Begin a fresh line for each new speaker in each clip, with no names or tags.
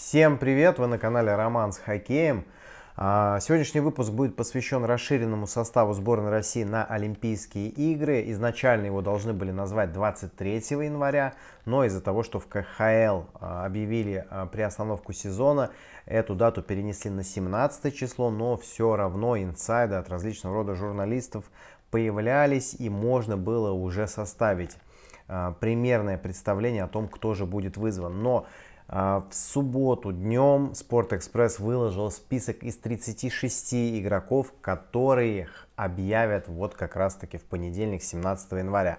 Всем привет! Вы на канале Роман с хоккеем. А, сегодняшний выпуск будет посвящен расширенному составу сборной России на Олимпийские игры. Изначально его должны были назвать 23 января, но из-за того, что в КХЛ а, объявили а, приостановку сезона, эту дату перенесли на 17 число, но все равно инсайды от различного рода журналистов появлялись и можно было уже составить примерное представление о том, кто же будет вызван. Но а, в субботу днем Спортэкспресс выложил список из 36 игроков, которые объявят вот как раз таки в понедельник 17 января.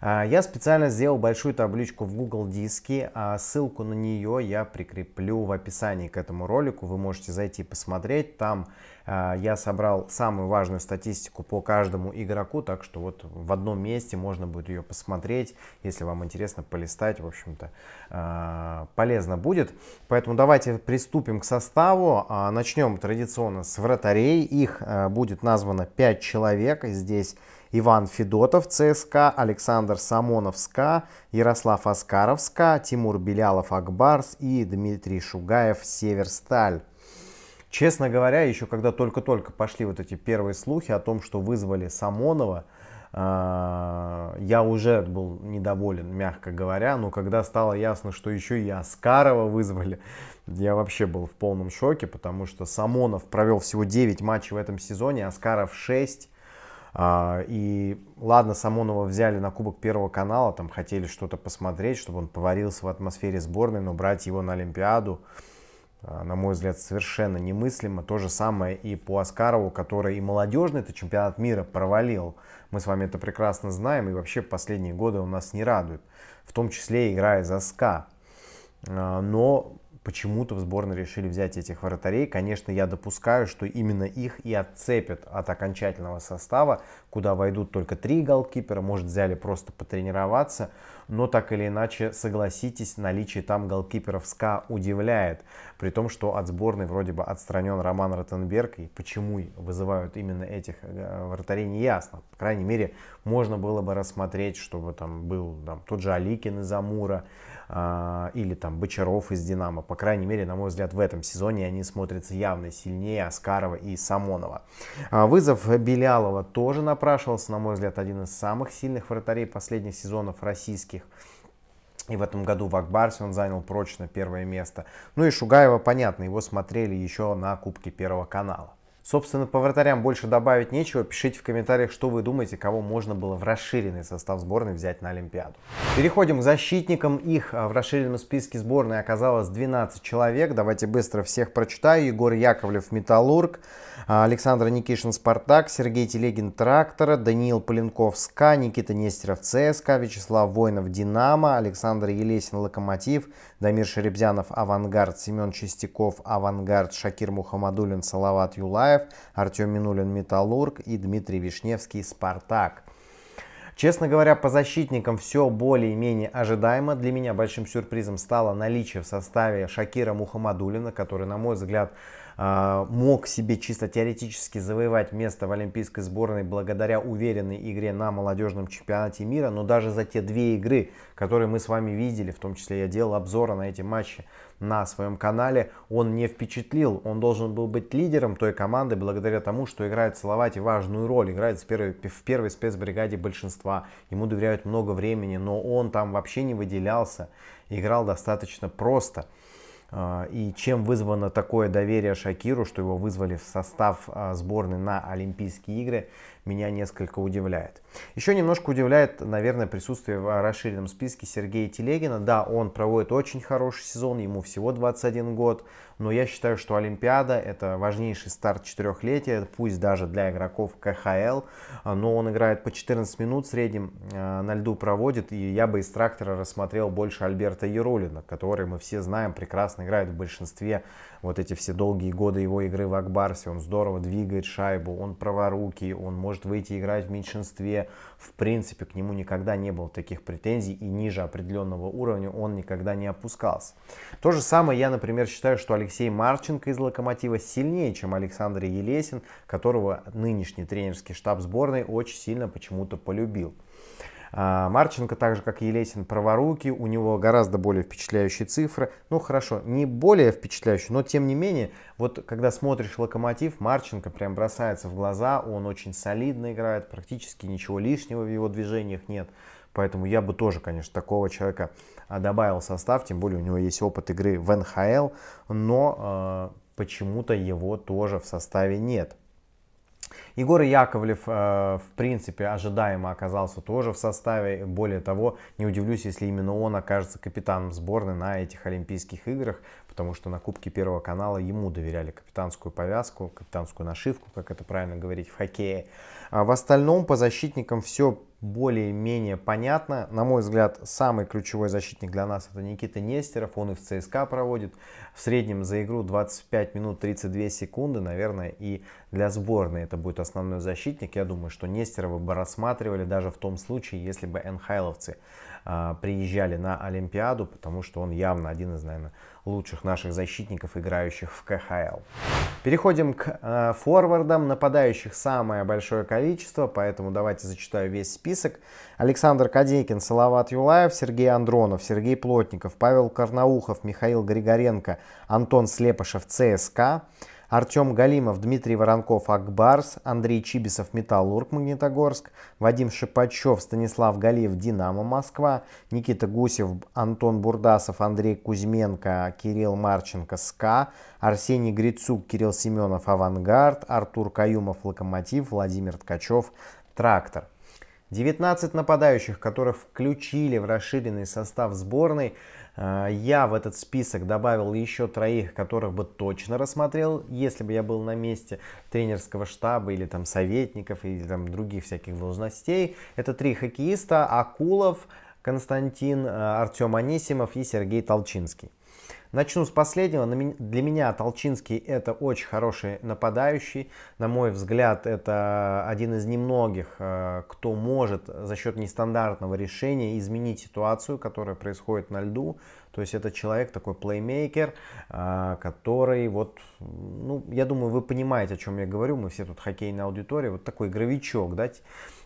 А, я специально сделал большую табличку в Google Диске, а ссылку на нее я прикреплю в описании к этому ролику, вы можете зайти посмотреть, там а, я собрал самую важную статистику по каждому игроку, так что вот в одном месте можно будет ее посмотреть, если вам интересно полистать, в общем-то, полезно будет. Поэтому давайте приступим к составу, начнем традиционно с вратарей, их будет названо 5 человек, здесь Иван Федотов, ЦСКА, Александр Самонов, СКА, Ярослав Аскаров, СКА, Тимур Белялов, Акбарс и Дмитрий Шугаев, Северсталь. Честно говоря, еще когда только-только пошли вот эти первые слухи о том, что вызвали Самонова, а, я уже был недоволен, мягко говоря, но когда стало ясно, что еще и Аскарова вызвали, я вообще был в полном шоке, потому что Самонов провел всего 9 матчей в этом сезоне, Аскаров 6, а, и ладно, Самонова взяли на Кубок Первого канала, там хотели что-то посмотреть, чтобы он поварился в атмосфере сборной, но брать его на Олимпиаду, а, на мой взгляд, совершенно немыслимо. То же самое и по Аскарову, который и молодежный это чемпионат мира провалил. Мы с вами это прекрасно знаем, и вообще последние годы у нас не радует, в том числе играя за СКА. А, но почему-то в сборной решили взять этих вратарей. Конечно, я допускаю, что именно их и отцепят от окончательного состава, куда войдут только три голкипера, может, взяли просто потренироваться но так или иначе, согласитесь, наличие там голкиперов СКА удивляет, при том, что от сборной вроде бы отстранен Роман Ротенберг, и почему вызывают именно этих э, вратарей, не ясно. По крайней мере, можно было бы рассмотреть, чтобы там был там, тот же Аликин из Амура, а, или там Бочаров из Динамо. По крайней мере, на мой взгляд, в этом сезоне они смотрятся явно сильнее Аскарова и Самонова. А вызов Белялова тоже напрашивался, на мой взгляд, один из самых сильных вратарей последних сезонов российских таких. И в этом году в Акбарсе он занял прочно первое место. Ну и Шугаева, понятно, его смотрели еще на Кубке Первого канала. Собственно, по вратарям больше добавить нечего. Пишите в комментариях, что вы думаете, кого можно было в расширенный состав сборной взять на Олимпиаду. Переходим к защитникам. Их а, в расширенном списке сборной оказалось 12 человек. Давайте быстро всех прочитаю. Егор Яковлев «Металлург», а, Александр Никишин «Спартак», Сергей Телегин «Трактора», Даниил Поленков «СКА», Никита Нестеров «ЦСКА», Вячеслав Войнов «Динамо», Александр Елесин «Локомотив», Дамир Шеребзянов, «Авангард», Семен Чистяков, «Авангард», Шакир Мухаммадулин, Салават Юлаев, Артем Минулин, «Металлург» и Дмитрий Вишневский, «Спартак». Честно говоря, по защитникам все более-менее ожидаемо. Для меня большим сюрпризом стало наличие в составе Шакира Мухамадулина, который, на мой взгляд, а, мог себе чисто теоретически завоевать место в олимпийской сборной благодаря уверенной игре на молодежном чемпионате мира, но даже за те две игры, которые мы с вами видели, в том числе я делал обзоры на эти матчи, на своем канале, он не впечатлил. Он должен был быть лидером той команды благодаря тому, что играет Салавати важную роль, играет в первой, в первой спецбригаде большинства. Ему доверяют много времени, но он там вообще не выделялся, играл достаточно просто. А, и чем вызвано такое доверие Шакиру, что его вызвали в состав а, сборной на Олимпийские игры, меня несколько удивляет. Еще немножко удивляет, наверное, присутствие в расширенном списке Сергея Телегина. Да, он проводит очень хороший сезон, ему всего 21 год, но я считаю, что Олимпиада это важнейший старт четырехлетия, пусть даже для игроков КХЛ, а, но он играет по 14 минут в среднем а, на льду проводит, и я бы из трактора рассмотрел больше Альберта Ярулина, который мы все знаем, прекрасно играет в большинстве вот эти все долгие годы его игры в Акбарсе, он здорово двигает шайбу, он праворукий, он может может выйти играть в меньшинстве. В принципе, к нему никогда не было таких претензий, и ниже определенного уровня он никогда не опускался. То же самое я, например, считаю, что Алексей Марченко из «Локомотива» сильнее, чем Александр Елесин, которого нынешний тренерский штаб сборной очень сильно почему-то полюбил. А, Марченко, так же как и Елесин, праворуки, у него гораздо более впечатляющие цифры. Ну хорошо, не более впечатляющие, но тем не менее, вот когда смотришь Локомотив, Марченко прям бросается в глаза, он очень солидно играет, практически ничего лишнего в его движениях нет. Поэтому я бы тоже, конечно, такого человека а, добавил в состав, тем более у него есть опыт игры в НХЛ, но э, почему-то его тоже в составе нет. Егор Яковлев, э, в принципе, ожидаемо оказался тоже в составе. Более того, не удивлюсь, если именно он окажется капитаном сборной на этих Олимпийских играх, потому что на Кубке Первого канала ему доверяли капитанскую повязку, капитанскую нашивку, как это правильно говорить в хоккее. А в остальном по защитникам все более-менее понятно. На мой взгляд, самый ключевой защитник для нас это Никита Нестеров. Он и в ЦСКА проводит в среднем за игру 25 минут 32 секунды, наверное, и для сборной это будет основной защитник. Я думаю, что Нестерова бы рассматривали даже в том случае, если бы энхайловцы а, приезжали на Олимпиаду, потому что он явно один из, наверное, лучших наших защитников, играющих в КХЛ. Переходим к э, форвардам. Нападающих самое большое количество, поэтому давайте зачитаю весь список. Александр Кадейкин, Салават Юлаев, Сергей Андронов, Сергей Плотников, Павел Карнаухов, Михаил Григоренко – Антон Слепышев, ЦСК, Артем Галимов, Дмитрий Воронков, Акбарс, Андрей Чибисов, Металлург, Магнитогорск, Вадим Шипачев, Станислав Галиев, Динамо, Москва, Никита Гусев, Антон Бурдасов, Андрей Кузьменко, Кирилл Марченко, СКА, Арсений Грицук, Кирилл Семенов, Авангард, Артур Каюмов, Локомотив, Владимир Ткачев, Трактор. 19 нападающих, которых включили в расширенный состав сборной. А, я в этот список добавил еще троих, которых бы точно рассмотрел, если бы я был на месте тренерского штаба или там советников или там других всяких должностей. Это три хоккеиста, Акулов, Константин, а, Артем Анисимов и Сергей Толчинский. Начну с последнего. Для меня Толчинский это очень хороший нападающий. На мой взгляд, это один из немногих, э, кто может за счет нестандартного решения изменить ситуацию, которая происходит на льду. То есть это человек такой плеймейкер, э, который вот, ну, я думаю, вы понимаете, о чем я говорю. Мы все тут хоккейная аудитория. Вот такой игровичок, да,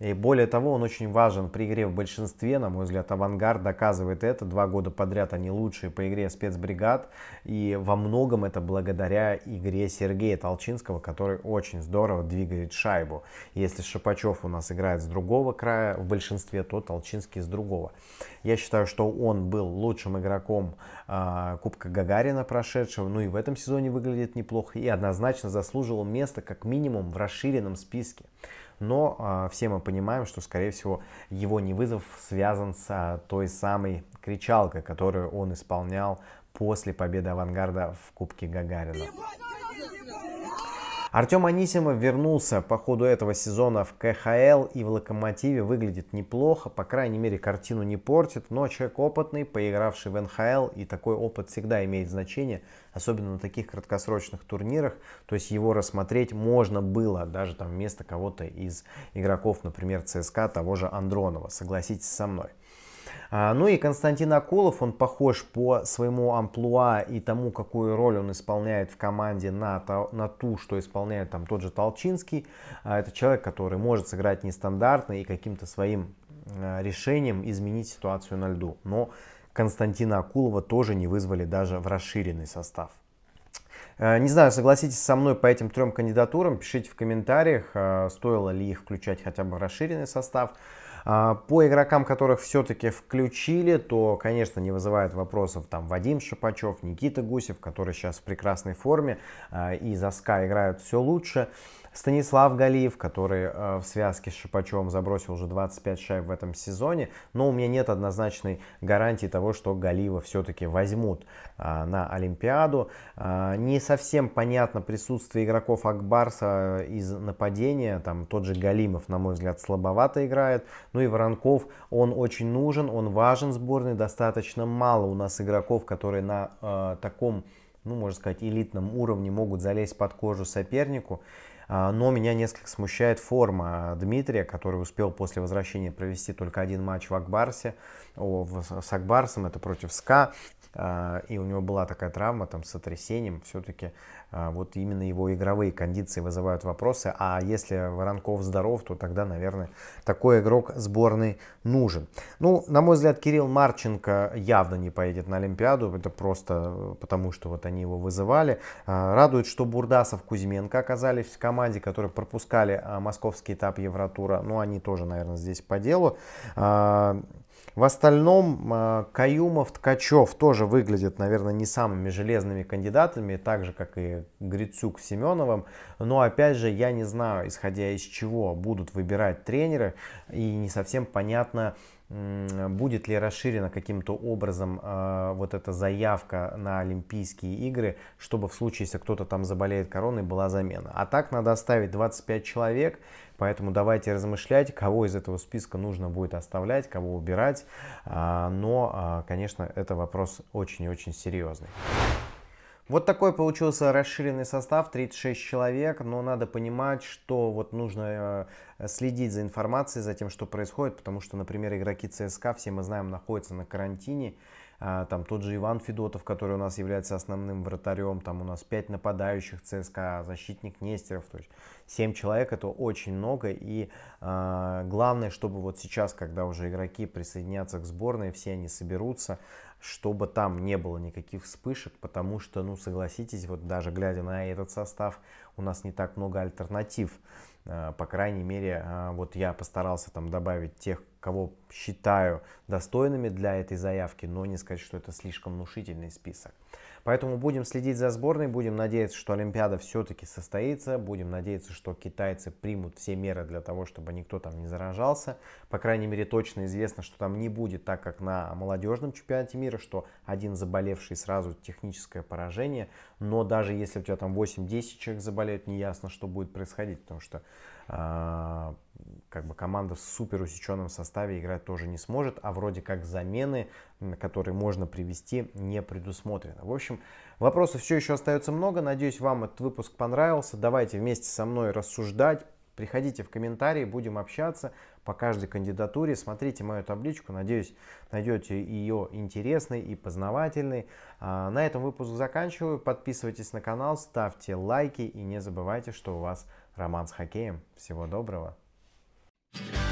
и более того, он очень важен при игре в большинстве, на мой взгляд, «Авангард» доказывает это. Два года подряд они лучшие по игре «Спецбригад», и во многом это благодаря игре Сергея Толчинского, который очень здорово двигает шайбу. Если Шапачев у нас играет с другого края в большинстве, то Толчинский с другого. Я считаю, что он был лучшим игроком э, Кубка Гагарина прошедшего, ну и в этом сезоне выглядит неплохо, и однозначно заслужил место как минимум в расширенном списке. Но а, все мы понимаем, что, скорее всего, его невызов связан с а, той самой кричалкой, которую он исполнял после победы авангарда в Кубке Гагарина. Артем Анисимов вернулся по ходу этого сезона в КХЛ и в Локомотиве выглядит неплохо, по крайней мере картину не портит, но человек опытный, поигравший в НХЛ, и такой опыт всегда имеет значение, особенно на таких краткосрочных турнирах, то есть его рассмотреть можно было даже там вместо кого-то из игроков, например, ЦСКА, того же Андронова, согласитесь со мной. А, ну и Константин Акулов, он похож по своему амплуа и тому, какую роль он исполняет в команде на, на ту, что исполняет там тот же Толчинский. А, это человек, который может сыграть нестандартно и каким-то своим а, решением изменить ситуацию на льду. Но Константина Акулова тоже не вызвали даже в расширенный состав. Не знаю, согласитесь со мной по этим трем кандидатурам, пишите в комментариях, стоило ли их включать хотя бы в расширенный состав. А, по игрокам, которых все-таки включили, то, конечно, не вызывает вопросов там Вадим Шапачев, Никита Гусев, который сейчас в прекрасной форме а, и за СКА играют все лучше. Станислав Галиев, который а, в связке с Шипачевым забросил уже 25 шайб в этом сезоне, но у меня нет однозначной гарантии того, что Галиева все-таки возьмут на Олимпиаду. не совсем понятно присутствие игроков Акбарса из нападения, там тот же Галимов, на мой взгляд, слабовато играет, ну и Воронков, он очень нужен, он важен сборной, достаточно мало у нас игроков, которые на э, таком, ну можно сказать, элитном уровне могут залезть под кожу сопернику. А, но меня несколько смущает форма Дмитрия, который успел после возвращения провести только один матч в Акбарсе с Акбарсом, это против СКА, а, и у него была такая травма там, с сотрясением, все-таки а, вот именно его игровые кондиции вызывают вопросы, а если Воронков здоров, то тогда, наверное, такой игрок сборной нужен. Ну, на мой взгляд, Кирилл Марченко явно не поедет на Олимпиаду, это просто э, потому, что вот они его вызывали. А, радует, что Бурдасов, Кузьменко оказались в команде, которые пропускали московский этап Евротура, но ну, они тоже, наверное, здесь по делу. В остальном а, Каюмов, Ткачев тоже выглядят, наверное, не самыми железными кандидатами, так же, как и Грицюк с Семеновым. Но, опять же, я не знаю, исходя из чего будут выбирать тренеры, и не совсем понятно, будет ли расширена каким-то образом э, вот эта заявка на Олимпийские игры, чтобы в случае, если кто-то там заболеет короной, была замена. А так надо оставить 25 человек, поэтому давайте размышлять, кого из этого списка нужно будет оставлять, кого убирать. Э, но, э, конечно, это вопрос очень и очень серьезный. Вот такой получился расширенный состав, 36 человек, но надо понимать, что вот нужно э, следить за информацией, за тем, что происходит, потому что, например, игроки ЦСКА, все мы знаем, находятся на карантине, а, там тот же Иван Федотов, который у нас является основным вратарем, там у нас 5 нападающих ЦСКА, защитник Нестеров, то есть 7 человек, это очень много, и а, главное, чтобы вот сейчас, когда уже игроки присоединятся к сборной, все они соберутся, чтобы там не было никаких вспышек, потому что, ну, согласитесь, вот даже глядя на этот состав, у нас не так много альтернатив. А, по крайней мере, а, вот я постарался там добавить тех, кого считаю достойными для этой заявки, но не сказать, что это слишком внушительный список. Поэтому будем следить за сборной, будем надеяться, что Олимпиада все-таки состоится, будем надеяться, что китайцы примут все меры для того, чтобы никто там не заражался. По крайней мере, точно известно, что там не будет так, как на молодежном чемпионате мира, что один заболевший сразу техническое поражение. Но даже если у тебя там 8-10 человек заболеют, не ясно, что будет происходить, потому что а, как бы команда в супер усеченном составе играть тоже не сможет, а вроде как замены которые можно привести, не предусмотрено. В общем, вопросов все еще остается много. Надеюсь, вам этот выпуск понравился. Давайте вместе со мной рассуждать. Приходите в комментарии, будем общаться по каждой кандидатуре. Смотрите мою табличку, надеюсь, найдете ее интересной и познавательной. А, на этом выпуск заканчиваю. Подписывайтесь на канал, ставьте лайки и не забывайте, что у вас роман с хоккеем. Всего доброго! Yeah.